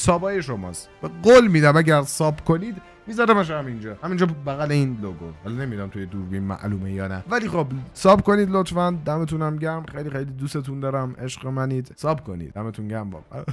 سابای شماست و قول میدم اگر ساب کنید هم اینجا. همینجا بغل این لوگو حالا نمیدونم توی دوربین معلومه یا نه ولی خب ساب کنید لطفا دمتونم گرم خیلی خیلی دوستتون دارم عشق منید ساب کنید دمتون گرم بابا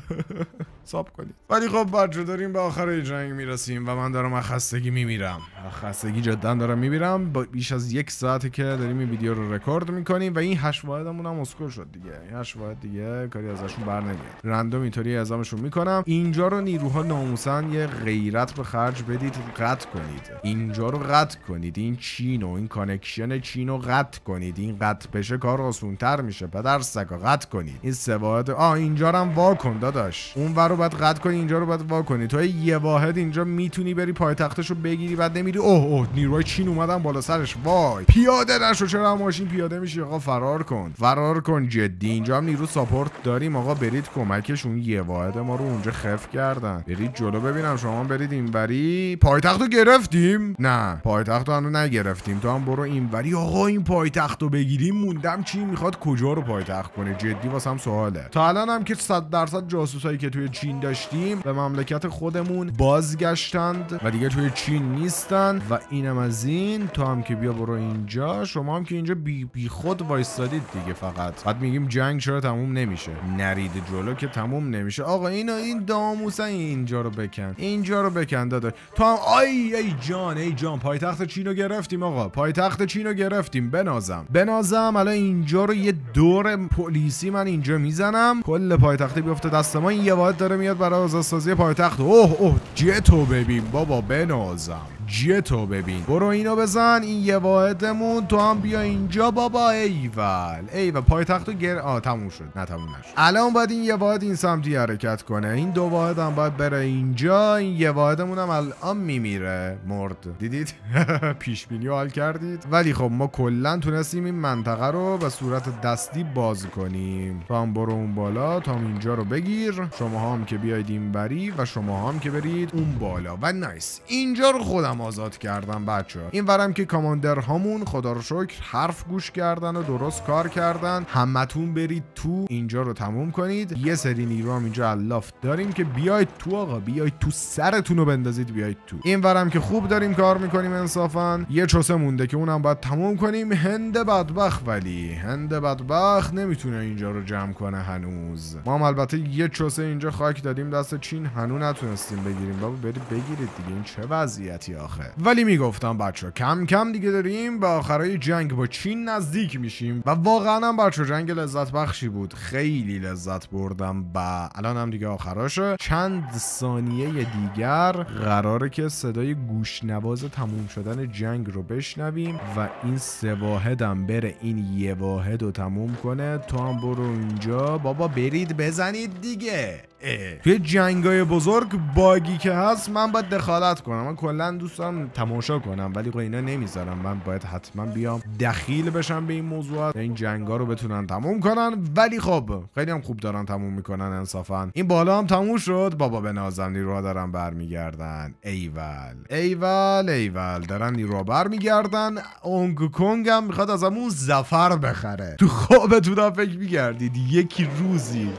ساب کنید ولی خب بچه داریم به آخر جنگ میرسیم و من دارم از خستگی میمیرم خستگی جدا دارم میمیرم با بیش از یک ساعته که داریم این ویدیو رو رکورد میکنیم و این هش واحدمون هم اسکور شد دیگه این هشت واحد دیگه کاری ازشون بر نمیاد رندوم اینطوری اعزامشون میکنم اینجا رو نیروها ناموسن یه غیرت به خرج بدید قطع کنید اینجا رو قطع کنید این چین و این کانکشن چین رو قطع کنید این قطع بشه کار آسونتر میشه پدر سگا قطع کنید این واحد آ اینجا رو هم وا کن داداش اونور رو باید قطع کنی اینجا رو باید وا کنی تو یه واحد اینجا میتونی بری پایتختش رو بگیری بعد نمیری اوه اوه نیروی چین اومدن بالا سرش وای پیاده نشو چرا ماشین پیاده میشی آقا فرار کن فرار کن جدی اینجا هم نیرو ساپورت داریم آقا برید کمکشون یه واحد ما رو اونجا خف کردن برید جلو ببینم شما برید اینوری پای پایتخت رو گرفتیم نه پایتخت هم نگرفتیم تو هم برو اینوری آقا این پایتخت رو بگیریم موندم چی میخواد کجا رو پایتخت کنه جدی هم سواله تا الان هم که صد درصد هایی که توی چین داشتیم به مملکت خودمون بازگشتند و دیگه توی چین نیستن و اینم از این تو هم که بیا برو اینجا شما هم که اینجا بی, بی خود وایستادید دیگه فقط بعد میگیم جنگ چرا تموم نمیشه نرید جلو که تموم نمیشه آقا اینا این داموسه اینجا رو بکن اینجا رو بکن داده تو هم آی ای جان ای جان پایتخت چین رو گرفتیم آقا پایتخت چین رو گرفتیم بنازم بنازم الان اینجا رو یه دور پلیسی من اینجا میزنم کل پایتخت بیفته دست ما این یه واحد داره میاد برای آزادسازی پایتخت اوه اوه جتو ببین بابا بنازم جتو ببین برو اینو بزن این یه واحدمون تو هم بیا اینجا بابا ایول ایول پایتختو گر آ تموم شد نه تموم نشد الان باید این یه واحد این سمتی حرکت کنه این دو واحد هم باید بره اینجا این یه واحدمون هم الان میمیره مرد دیدید پیش بینی حال کردید ولی خب ما کلا تونستیم این منطقه رو به صورت دستی باز کنیم تو هم برو اون بالا تا اینجا رو بگیر شما هم که بیاید این بری و شما هم که برید اون بالا و نایس اینجا رو خودم هم آزاد کردن بچه این ورم که کاماندر هامون خدا رو شکر حرف گوش کردن و درست کار کردن همتون برید تو اینجا رو تموم کنید یه سری نیرو هم اینجا الافت داریم که بیاید تو آقا بیاید تو سرتون رو بندازید بیاید تو این که خوب داریم کار میکنیم انصافا یه چوسه مونده که اونم باید تموم کنیم هند بدبخ ولی هند بدبخ نمیتونه اینجا رو جمع کنه هنوز ما هم البته یه چوسه اینجا خاک دادیم دست چین هنوز نتونستیم بگیریم بابا برید بگیرید دیگه این چه وضعیتی ولی میگفتم بچه کم کم دیگه داریم به آخرای جنگ با چین نزدیک میشیم و واقعا هم بچه جنگ لذت بخشی بود خیلی لذت بردم و الان هم دیگه آخراشه چند ثانیه دیگر قراره که صدای گوشنواز تموم شدن جنگ رو بشنویم و این سه هم بره این یه واحد رو تموم کنه تو هم برو اینجا بابا برید بزنید دیگه اه. توی جنگای بزرگ باگی که هست من باید دخالت کنم من کلا دوست تماشا کنم ولی خب اینا نمیذارم من باید حتما بیام دخیل بشم به این موضوعات این جنگا رو بتونن تموم کنن ولی خب خیلی هم خوب دارن تموم میکنن انصافا این بالا هم تموم شد بابا به نازم نیروها دارن برمیگردن ایول ایول ایول دارن نیروها برمیگردن اونگ کنگ هم میخواد همون زفر بخره تو خوابتون هم فکر میگردید یکی روزی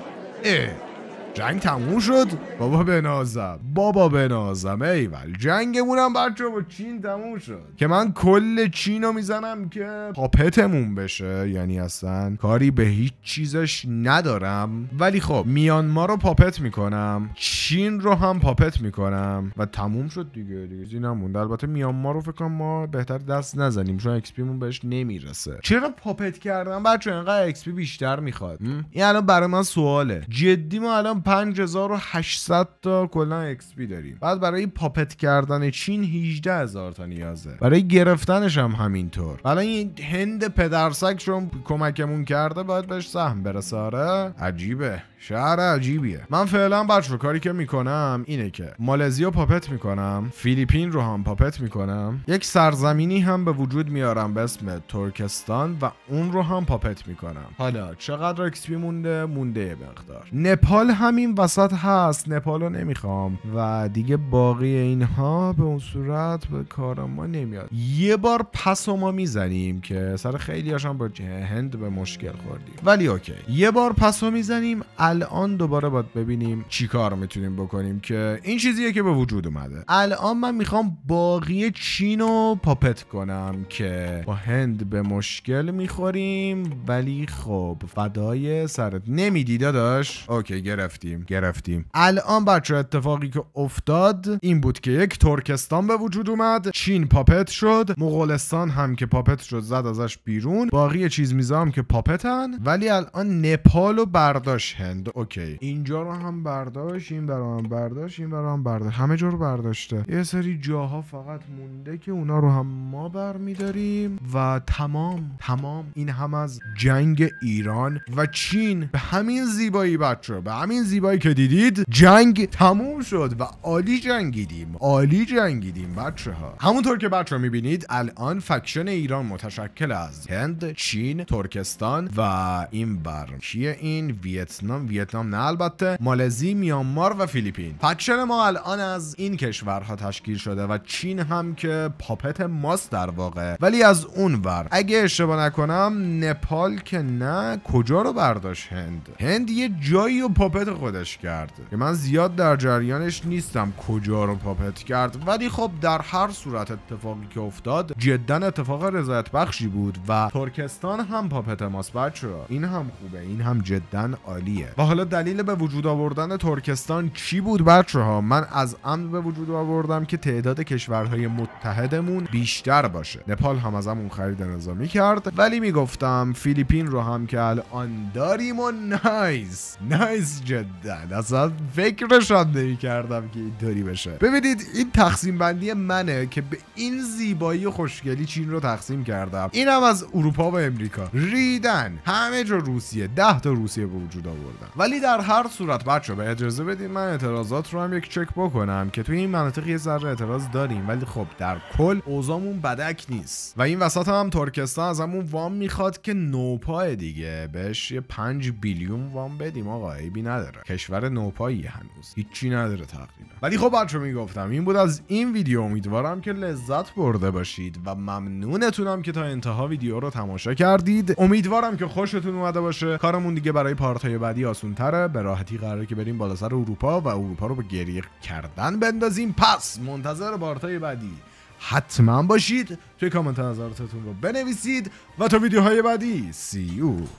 جنگ تموم شد بابا بنازم بابا بنازم ایول جنگمونم بچه با چین تموم شد که من کل چین رو میزنم که پاپتمون بشه یعنی اصلا کاری به هیچ چیزش ندارم ولی خب ما رو پاپت میکنم چین رو هم پاپت میکنم و تموم شد دیگه دیگه نموند البته میانما رو فکر کنم ما بهتر دست نزنیم چون اکسپیمون بهش نمیرسه چرا پاپت کردم بچه انقدر اکسپی بیشتر میخواد این الان برای من سواله جدی ما الان 5800 تا کلا اکس داریم بعد برای پاپت کردن چین 18000 تا نیازه برای گرفتنش هم همینطور حالا این هند پدرسک چون کمکمون کرده باید بهش سهم برسه آره عجیبه شهر عجیبیه من فعلا بچه کاری که میکنم اینه که مالزی رو پاپت میکنم فیلیپین رو هم پاپت میکنم یک سرزمینی هم به وجود میارم به اسم ترکستان و اون رو هم پاپت میکنم حالا چقدر اکسپی مونده مونده مقدار نپال همین وسط هست نپال رو نمیخوام و دیگه باقی اینها به اون صورت به کار ما نمیاد یه بار پس ما میزنیم که سر خیلی هاشم با هند به مشکل خوردیم ولی اوکی یه بار پس میزنیم الان دوباره باید ببینیم کار میتونیم بکنیم که این چیزیه که به وجود اومده الان من میخوام باقی چین رو پاپت کنم که با هند به مشکل میخوریم ولی خب فدای سرت نمیدی داداش اوکی گرفتیم گرفتیم الان بچه اتفاقی که افتاد این بود که یک ترکستان به وجود اومد چین پاپت شد مغولستان هم که پاپت شد زد ازش بیرون باقی چیز میزام که پاپتن ولی الان نپال و برداشت اوکی اینجا رو هم برداشت این برام برداشت این برام برداشت همه جا رو برداشته یه سری جاها فقط مونده که اونا رو هم ما برمیداریم و تمام تمام این هم از جنگ ایران و چین به همین زیبایی بچه به همین زیبایی که دیدید جنگ تموم شد و عالی جنگیدیم عالی جنگیدیم بچه ها همونطور که بچه ها میبینید الان فکشن ایران متشکل از هند چین ترکستان و این بر کیه این ویتنام ویتنام نه البته مالزی میانمار و فیلیپین پکشن ما الان از این کشورها تشکیل شده و چین هم که پاپت ماست در واقع ولی از اون ور اگه اشتباه نکنم نپال که نه کجا رو برداشت هند هند یه جایی رو پاپت خودش کرد که من زیاد در جریانش نیستم کجا رو پاپت کرد ولی خب در هر صورت اتفاقی که افتاد جدا اتفاق رضایت بخشی بود و ترکستان هم پاپت ماست بچه این هم خوبه این هم جدا عالیه و حالا دلیل به وجود آوردن ترکستان چی بود بچه ها من از عمد به وجود آوردم که تعداد کشورهای متحدمون بیشتر باشه نپال هم همون خرید نظامی کرد ولی میگفتم فیلیپین رو هم که الان داریم و نایس نایس جدا اصلا فکرش هم نمی کردم که این داری بشه ببینید این تقسیم بندی منه که به این زیبایی و خوشگلی چین رو تقسیم کردم اینم از اروپا و امریکا ریدن همه جا روسیه ده تا روسیه به وجود آوردن ولی در هر صورت بچه به اجازه بدیم من اعتراضات رو هم یک چک بکنم که توی این مناطق یه ذره اعتراض داریم ولی خب در کل اوضاعمون بدک نیست و این وسط هم ترکستان همون وام میخواد که نوپای دیگه بهش یه 5 بیلیون وام بدیم آقا عیبی نداره کشور نوپایی هنوز هیچی نداره تقریبا ولی خب بچه میگفتم این بود از این ویدیو امیدوارم که لذت برده باشید و ممنونتونم که تا انتها ویدیو رو تماشا کردید امیدوارم که خوشتون اومده باشه کارمون دیگه برای پارتای بعدی آسونتره به راحتی قراره که بریم بالا سر اروپا و اروپا رو به گریه کردن بندازیم پس منتظر بارتای بعدی حتما باشید توی کامنت نظراتتون رو بنویسید و تا ویدیوهای بعدی سی